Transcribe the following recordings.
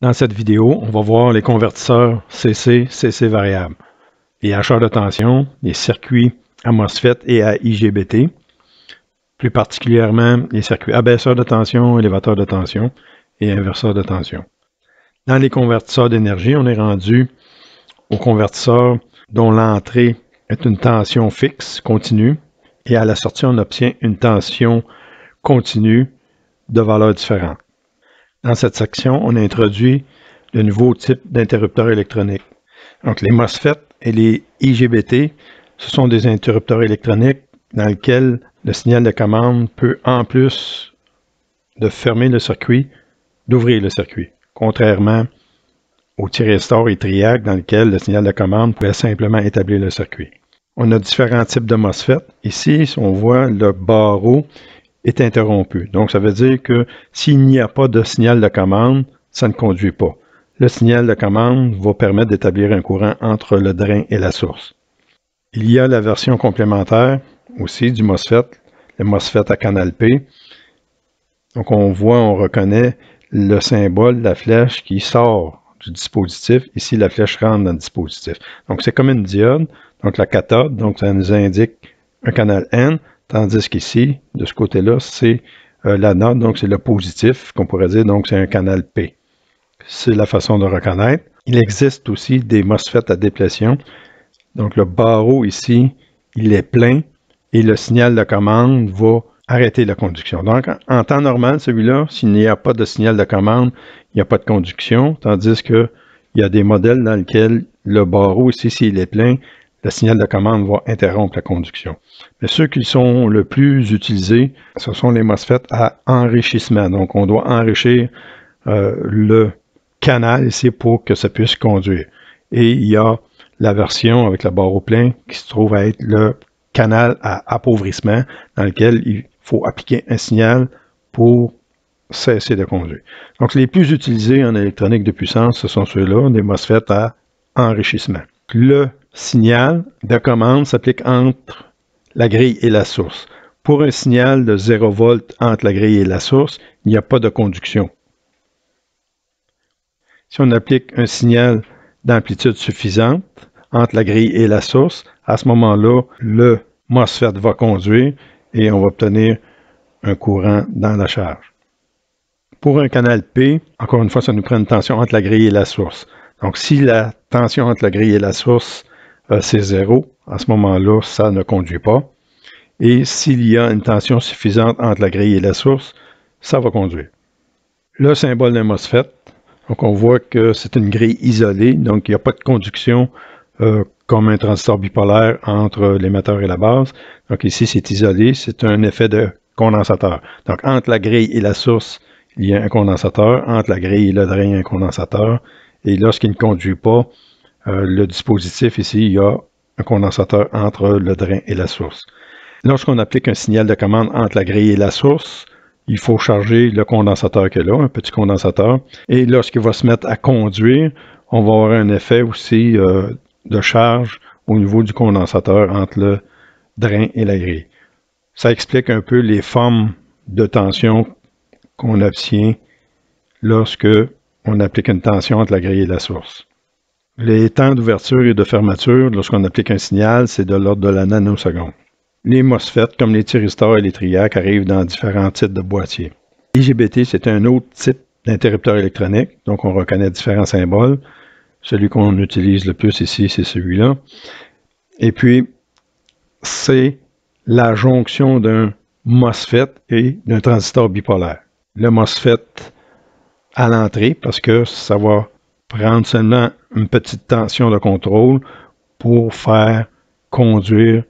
Dans cette vidéo, on va voir les convertisseurs CC, CC variable, les hacheurs de tension, les circuits à MOSFET et à IGBT, plus particulièrement les circuits abaisseurs de tension, élévateurs de tension et inverseurs de tension. Dans les convertisseurs d'énergie, on est rendu aux convertisseurs dont l'entrée est une tension fixe, continue, et à la sortie, on obtient une tension continue de valeurs différentes. Dans cette section, on introduit de nouveaux types d'interrupteurs électroniques. Donc, les MOSFET et les IGBT, ce sont des interrupteurs électroniques dans lesquels le signal de commande peut, en plus de fermer le circuit, d'ouvrir le circuit, contrairement au thyristor et triac dans lequel le signal de commande pouvait simplement établir le circuit. On a différents types de MOSFET. Ici, on voit le barreau est interrompu. Donc, ça veut dire que s'il n'y a pas de signal de commande, ça ne conduit pas. Le signal de commande va permettre d'établir un courant entre le drain et la source. Il y a la version complémentaire aussi du MOSFET, le MOSFET à canal P. Donc, on voit, on reconnaît le symbole, la flèche qui sort du dispositif. Ici, la flèche rentre dans le dispositif. Donc, c'est comme une diode. Donc, la cathode, donc ça nous indique un canal N. Tandis qu'ici, de ce côté-là, c'est euh, la note, donc c'est le positif, qu'on pourrait dire, donc c'est un canal P. C'est la façon de reconnaître. Il existe aussi des MOSFET à déplétion. Donc le barreau ici, il est plein et le signal de commande va arrêter la conduction. Donc en temps normal, celui-là, s'il n'y a pas de signal de commande, il n'y a pas de conduction, tandis qu'il y a des modèles dans lesquels le barreau ici, s'il est plein, le signal de commande va interrompre la conduction. Mais ceux qui sont le plus utilisés, ce sont les MOSFET à enrichissement. Donc, on doit enrichir euh, le canal ici pour que ça puisse conduire. Et il y a la version avec la barre au plein qui se trouve à être le canal à appauvrissement dans lequel il faut appliquer un signal pour cesser de conduire. Donc, les plus utilisés en électronique de puissance, ce sont ceux-là, les MOSFET à enrichissement. Le signal de commande s'applique entre la grille et la source. Pour un signal de 0 volt entre la grille et la source, il n'y a pas de conduction. Si on applique un signal d'amplitude suffisante entre la grille et la source, à ce moment-là, le MOSFET va conduire et on va obtenir un courant dans la charge. Pour un canal P, encore une fois, ça nous prend une tension entre la grille et la source. Donc, si la tension entre la grille et la source euh, c'est zéro. À ce moment-là, ça ne conduit pas. Et s'il y a une tension suffisante entre la grille et la source, ça va conduire. Le symbole d'un MOSFET, donc on voit que c'est une grille isolée, donc il n'y a pas de conduction euh, comme un transistor bipolaire entre l'émetteur et la base. Donc ici, c'est isolé, c'est un effet de condensateur. Donc entre la grille et la source, il y a un condensateur. Entre la grille et le drain, il y a un condensateur. Et lorsqu'il ne conduit pas, euh, le dispositif ici, il y a un condensateur entre le drain et la source. Lorsqu'on applique un signal de commande entre la grille et la source, il faut charger le condensateur qui est là, un petit condensateur. Et lorsqu'il va se mettre à conduire, on va avoir un effet aussi euh, de charge au niveau du condensateur entre le drain et la grille. Ça explique un peu les formes de tension qu'on obtient lorsque on applique une tension entre la grille et la source. Les temps d'ouverture et de fermeture lorsqu'on applique un signal, c'est de l'ordre de la nanoseconde. Les MOSFET, comme les thyristors et les triacs, arrivent dans différents types de boîtiers. IGBT, c'est un autre type d'interrupteur électronique, donc on reconnaît différents symboles. Celui qu'on utilise le plus ici, c'est celui-là. Et puis, c'est la jonction d'un MOSFET et d'un transistor bipolaire. Le MOSFET à l'entrée, parce que ça va prendre seulement une petite tension de contrôle pour faire conduire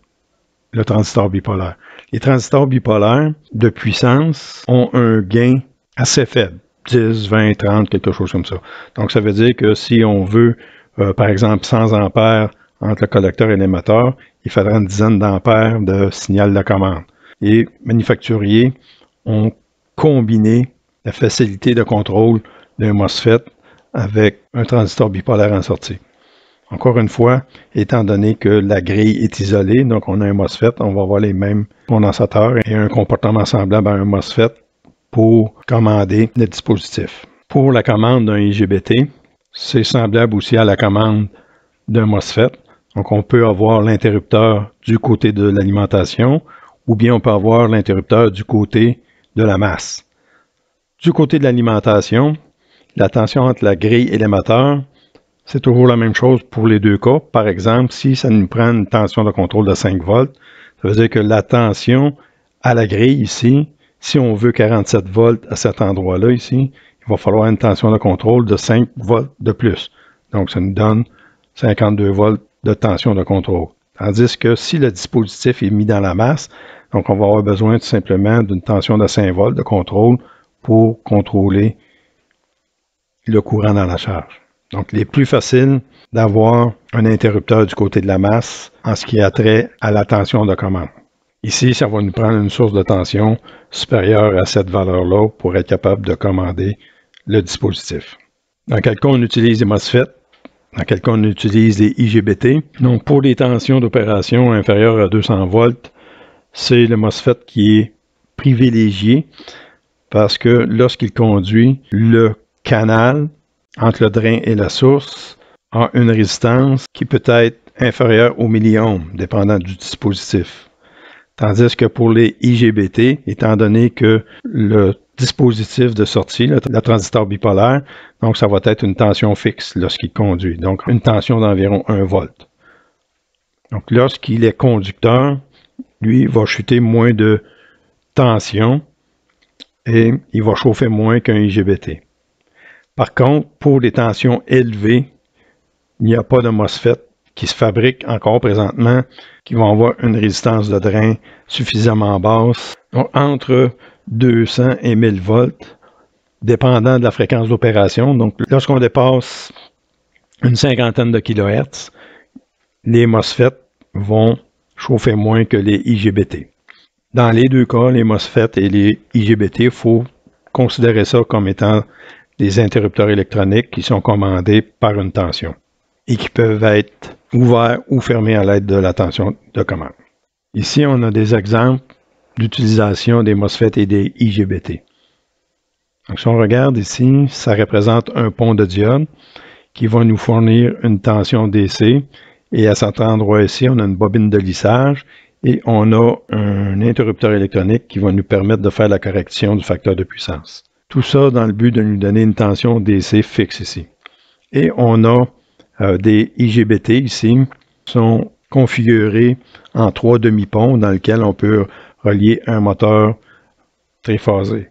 le transistor bipolaire. Les transistors bipolaires de puissance ont un gain assez faible, 10, 20, 30, quelque chose comme ça. Donc ça veut dire que si on veut, euh, par exemple, 100 ampères entre le collecteur et l'émetteur, il faudra une dizaine d'ampères de signal de commande. Les manufacturiers ont combiné la facilité de contrôle d'un MOSFET avec un transistor bipolaire en sortie. Encore une fois, étant donné que la grille est isolée, donc on a un MOSFET, on va avoir les mêmes condensateurs et un comportement semblable à un MOSFET pour commander le dispositif. Pour la commande d'un IGBT, c'est semblable aussi à la commande d'un MOSFET. Donc on peut avoir l'interrupteur du côté de l'alimentation ou bien on peut avoir l'interrupteur du côté de la masse. Du côté de l'alimentation, la tension entre la grille et l'émetteur, c'est toujours la même chose pour les deux cas. Par exemple, si ça nous prend une tension de contrôle de 5 volts, ça veut dire que la tension à la grille ici, si on veut 47 volts à cet endroit-là ici, il va falloir une tension de contrôle de 5 volts de plus. Donc, ça nous donne 52 volts de tension de contrôle. Tandis que si le dispositif est mis dans la masse, donc on va avoir besoin tout simplement d'une tension de 5 volts de contrôle pour contrôler le courant dans la charge. Donc, il est plus facile d'avoir un interrupteur du côté de la masse en ce qui a trait à la tension de commande. Ici, ça va nous prendre une source de tension supérieure à cette valeur-là pour être capable de commander le dispositif. Dans quel cas on utilise des MOSFET, dans quel cas on utilise des IGBT. Donc, pour les tensions d'opération inférieures à 200 volts, c'est le MOSFET qui est privilégié parce que lorsqu'il conduit, le canal entre le drain et la source a une résistance qui peut être inférieure au milliohm, dépendant du dispositif. Tandis que pour les IGBT, étant donné que le dispositif de sortie, le, transistor bipolaire, donc ça va être une tension fixe lorsqu'il conduit, donc une tension d'environ 1 volt. Donc lorsqu'il est conducteur, lui va chuter moins de tension et il va chauffer moins qu'un IGBT. Par contre, pour les tensions élevées, il n'y a pas de MOSFET qui se fabrique encore présentement, qui vont avoir une résistance de drain suffisamment basse, entre 200 et 1000 volts, dépendant de la fréquence d'opération. Donc, lorsqu'on dépasse une cinquantaine de kHz, les MOSFET vont chauffer moins que les IGBT. Dans les deux cas, les MOSFET et les IGBT, il faut considérer ça comme étant des interrupteurs électroniques qui sont commandés par une tension et qui peuvent être ouverts ou fermés à l'aide de la tension de commande. Ici, on a des exemples d'utilisation des MOSFET et des IGBT. Donc, si on regarde ici, ça représente un pont de diode qui va nous fournir une tension DC. Et à cet endroit ici, on a une bobine de lissage et on a un interrupteur électronique qui va nous permettre de faire la correction du facteur de puissance. Tout ça dans le but de nous donner une tension DC fixe ici. Et on a euh, des IGBT ici, qui sont configurés en trois demi-ponts dans lesquels on peut relier un moteur triphasé.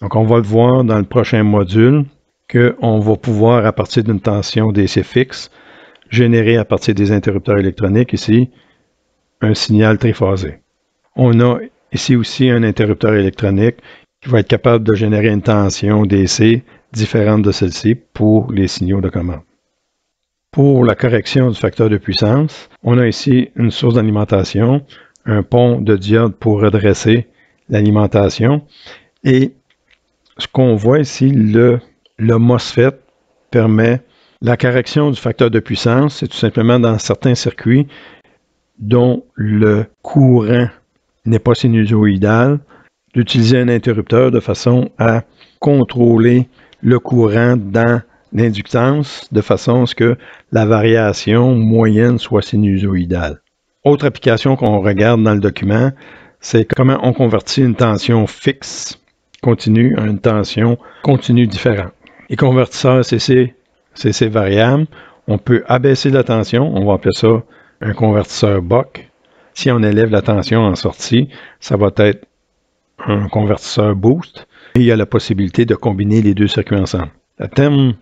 Donc on va le voir dans le prochain module qu'on va pouvoir, à partir d'une tension DC fixe, générer à partir des interrupteurs électroniques ici, un signal triphasé. On a ici aussi un interrupteur électronique qui va être capable de générer une tension DC différente de celle-ci pour les signaux de commande. Pour la correction du facteur de puissance, on a ici une source d'alimentation, un pont de diode pour redresser l'alimentation et ce qu'on voit ici, le MOSFET permet la correction du facteur de puissance, c'est tout simplement dans certains circuits dont le courant n'est pas sinusoïdal, d'utiliser un interrupteur de façon à contrôler le courant dans l'inductance de façon à ce que la variation moyenne soit sinusoïdale. Autre application qu'on regarde dans le document, c'est comment on convertit une tension fixe continue à une tension continue différente. Les convertisseurs CC, CC variable, on peut abaisser la tension, on va appeler ça un convertisseur buck. Si on élève la tension en sortie, ça va être un convertisseur boost et il y a la possibilité de combiner les deux circuits ensemble. Le thème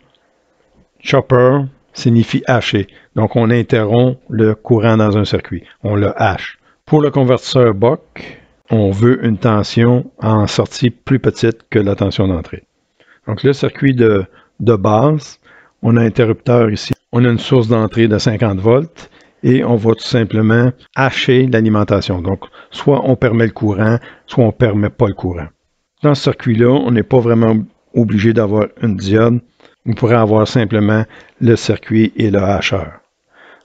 chopper signifie hacher. Donc, on interrompt le courant dans un circuit. On le hache. Pour le convertisseur buck, on veut une tension en sortie plus petite que la tension d'entrée. Donc, le circuit de, de base, on a un interrupteur ici. On a une source d'entrée de 50 volts et on va tout simplement hacher l'alimentation. Donc, soit on permet le courant, soit on ne permet pas le courant. Dans ce circuit-là, on n'est pas vraiment obligé d'avoir une diode. On pourrait avoir simplement le circuit et le hacheur.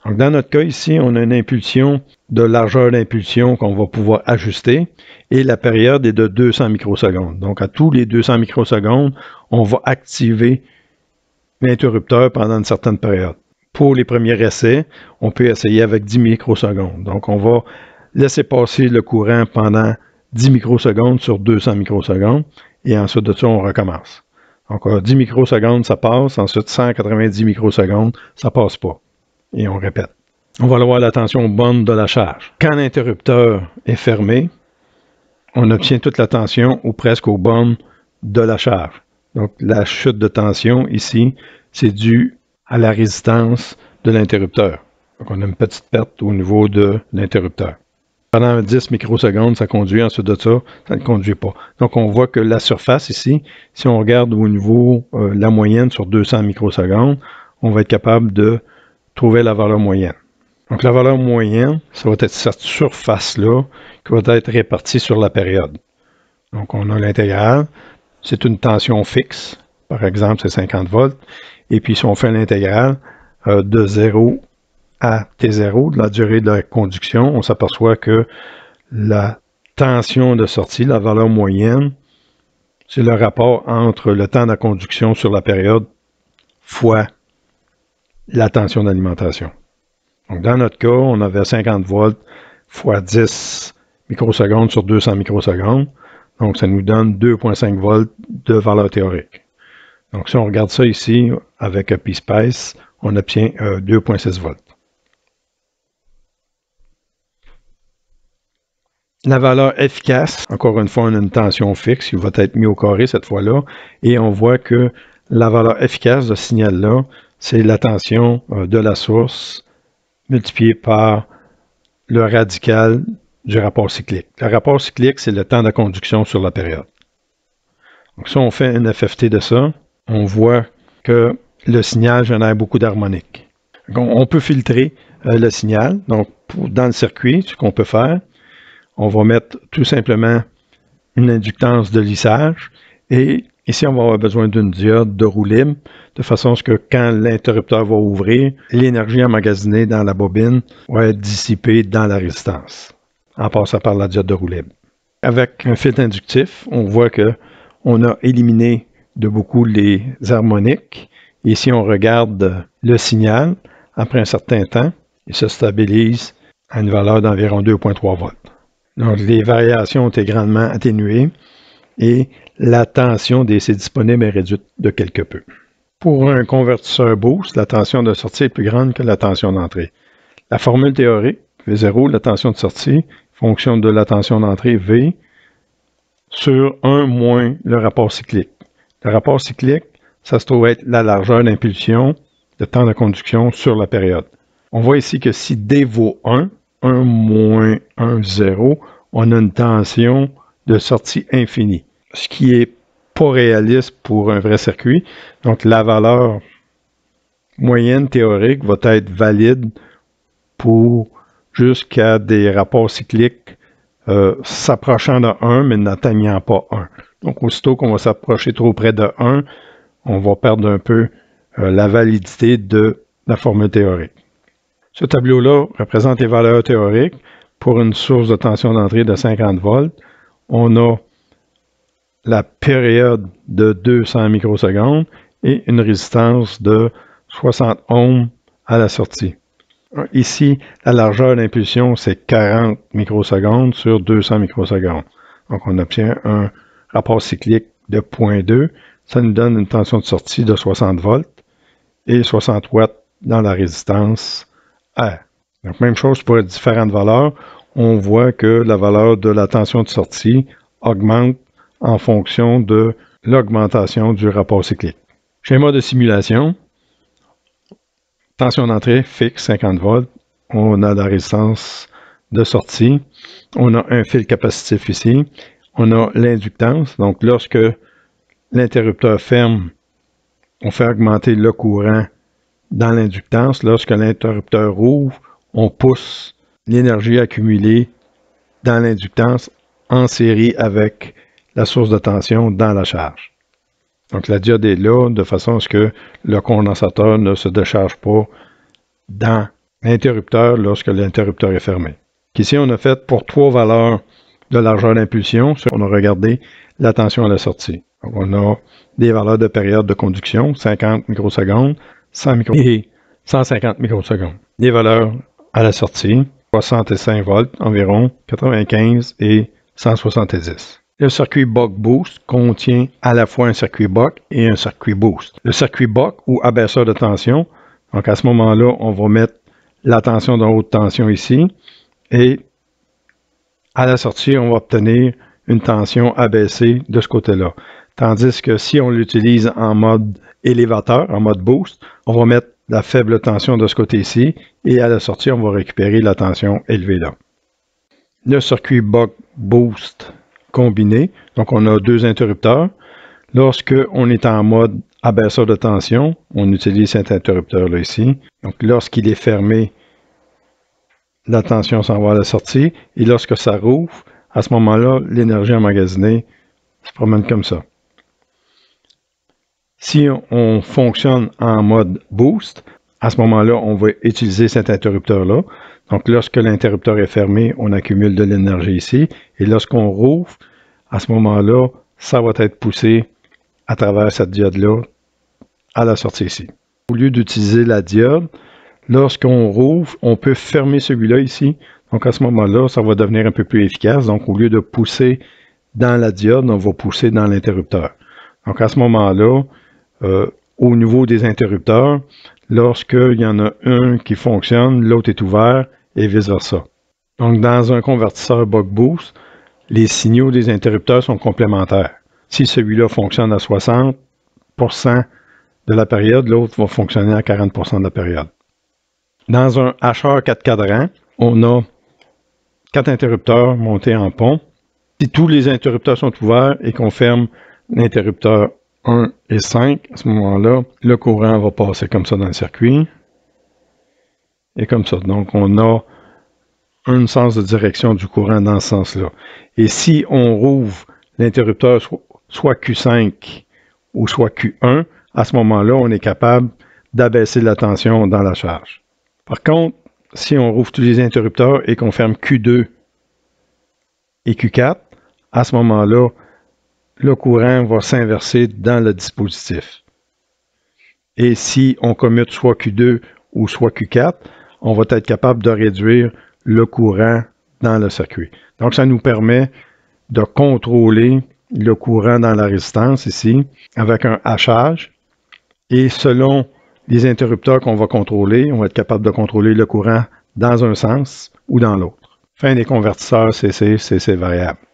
Donc, dans notre cas ici, on a une impulsion de largeur d'impulsion qu'on va pouvoir ajuster et la période est de 200 microsecondes. Donc, à tous les 200 microsecondes, on va activer l'interrupteur pendant une certaine période pour les premiers essais, on peut essayer avec 10 microsecondes. Donc, on va laisser passer le courant pendant 10 microsecondes sur 200 microsecondes, et ensuite de ça, on recommence. Donc, 10 euh, microsecondes, ça passe. Ensuite, 190 microsecondes, ça passe pas. Et on répète. On va avoir la tension bonne de la charge. Quand l'interrupteur est fermé, on obtient toute la tension ou presque au bon de la charge. Donc, la chute de tension ici, c'est dû à la résistance de l'interrupteur. Donc, on a une petite perte au niveau de l'interrupteur. Pendant 10 microsecondes, ça conduit. Ensuite de ça, ça ne conduit pas. Donc, on voit que la surface ici, si on regarde au niveau euh, la moyenne sur 200 microsecondes, on va être capable de trouver la valeur moyenne. Donc, la valeur moyenne, ça va être cette surface-là qui va être répartie sur la période. Donc, on a l'intégrale. C'est une tension fixe. Par exemple, c'est 50 volts. Et puis, si on fait l'intégrale euh, de 0 à T0, de la durée de la conduction, on s'aperçoit que la tension de sortie, la valeur moyenne, c'est le rapport entre le temps de la conduction sur la période fois la tension d'alimentation. Donc, dans notre cas, on avait 50 volts fois 10 microsecondes sur 200 microsecondes. Donc, ça nous donne 2,5 volts de valeur théorique. Donc, si on regarde ça ici avec P-SPACE, on obtient 2.6 euh, volts. La valeur efficace, encore une fois, on a une tension fixe, il va être mis au carré cette fois-là, et on voit que la valeur efficace de ce signal-là, c'est la tension euh, de la source multipliée par le radical du rapport cyclique. Le rapport cyclique, c'est le temps de conduction sur la période. Donc, si on fait un FFT de ça, on voit que le signal génère beaucoup d'harmoniques. On, peut filtrer euh, le signal. Donc, dans le circuit, ce qu'on peut faire, on va mettre tout simplement une inductance de lissage et ici, on va avoir besoin d'une diode de roue de façon à ce que quand l'interrupteur va ouvrir, l'énergie emmagasinée dans la bobine va être dissipée dans la résistance en passant par la diode de roue Avec un filtre inductif, on voit que on a éliminé de beaucoup les harmoniques. Et si on regarde le signal, après un certain temps, il se stabilise à une valeur d'environ 2,3 volts. Donc les variations ont été grandement atténuées et la tension des disponible disponibles est réduite de quelque peu. Pour un convertisseur boost, la tension de sortie est plus grande que la tension d'entrée. La formule théorique, V0, la tension de sortie, fonction de la tension d'entrée V, sur 1 moins le rapport cyclique. Le rapport cyclique, ça se trouve être la largeur d'impulsion, de temps de conduction sur la période. On voit ici que si D vaut 1, 1 moins 1, 0, on a une tension de sortie infinie, ce qui n'est pas réaliste pour un vrai circuit. Donc la valeur moyenne théorique va être valide pour jusqu'à des rapports cycliques euh, s'approchant de 1, mais n'atteignant pas 1. Donc, aussitôt qu'on va s'approcher trop près de 1, on va perdre un peu euh, la validité de la formule théorique. Ce tableau-là représente les valeurs théoriques pour une source de tension d'entrée de 50 volts. On a la période de 200 microsecondes et une résistance de 60 ohms à la sortie. Ici, la largeur d'impulsion, c'est 40 microsecondes sur 200 microsecondes. Donc, on obtient un rapport cyclique de 0.2. Ça nous donne une tension de sortie de 60 volts et 60 watts dans la résistance R. Donc, même chose pour les différentes valeurs. On voit que la valeur de la tension de sortie augmente en fonction de l'augmentation du rapport cyclique. Schéma de simulation. Tension d'entrée fixe 50 volts. On a la résistance de sortie. On a un fil capacitif ici. On a l'inductance. Donc, lorsque l'interrupteur ferme, on fait augmenter le courant dans l'inductance. Lorsque l'interrupteur ouvre, on pousse l'énergie accumulée dans l'inductance en série avec la source de tension dans la charge. Donc la diode est là de façon à ce que le condensateur ne se décharge pas dans l'interrupteur lorsque l'interrupteur est fermé. Ici, on a fait pour trois valeurs de largeur d'impulsion, on a regardé la tension à la sortie. on a des valeurs de période de conduction, 50 microsecondes, 100 microsecondes et 150 microsecondes. Des valeurs à la sortie, 65 volts environ, 95 et 170. Le circuit buck boost contient à la fois un circuit buck et un circuit boost. Le circuit buck ou abaisseur de tension, donc à ce moment-là, on va mettre la tension dans haute tension ici et à la sortie, on va obtenir une tension abaissée de ce côté-là. Tandis que si on l'utilise en mode élévateur, en mode boost, on va mettre la faible tension de ce côté-ci et à la sortie, on va récupérer la tension élevée là. Le circuit buck boost combiné. Donc, on a deux interrupteurs. Lorsque on est en mode abaisseur de tension, on utilise cet interrupteur-là ici. Donc, lorsqu'il est fermé, la tension s'en va à la sortie. Et lorsque ça rouvre, à ce moment-là, l'énergie emmagasinée se promène comme ça. Si on fonctionne en mode boost, à ce moment-là, on va utiliser cet interrupteur-là. Donc, lorsque l'interrupteur est fermé, on accumule de l'énergie ici. Et lorsqu'on rouvre, à ce moment-là, ça va être poussé à travers cette diode-là à la sortie ici. Au lieu d'utiliser la diode, lorsqu'on rouvre, on peut fermer celui-là ici. Donc, à ce moment-là, ça va devenir un peu plus efficace. Donc, au lieu de pousser dans la diode, on va pousser dans l'interrupteur. Donc, à ce moment-là, euh, au niveau des interrupteurs, lorsqu'il y en a un qui fonctionne, l'autre est ouvert, et vice-versa. Donc, dans un convertisseur buck boost, les signaux des interrupteurs sont complémentaires. Si celui-là fonctionne à 60 de la période, l'autre va fonctionner à 40 de la période. Dans un HR 4 cadrans, on a quatre interrupteurs montés en pont. Si tous les interrupteurs sont ouverts et qu'on ferme l'interrupteur 1 et 5, à ce moment-là, le courant va passer comme ça dans le circuit et comme ça. Donc, on a un sens de direction du courant dans ce sens-là. Et si on rouvre l'interrupteur soit Q5 ou soit Q1, à ce moment-là, on est capable d'abaisser la tension dans la charge. Par contre, si on rouvre tous les interrupteurs et qu'on ferme Q2 et Q4, à ce moment-là, le courant va s'inverser dans le dispositif. Et si on commute soit Q2 ou soit Q4, on va être capable de réduire le courant dans le circuit. Donc, ça nous permet de contrôler le courant dans la résistance ici avec un hachage. Et selon les interrupteurs qu'on va contrôler, on va être capable de contrôler le courant dans un sens ou dans l'autre. Fin des convertisseurs CC, CC variable.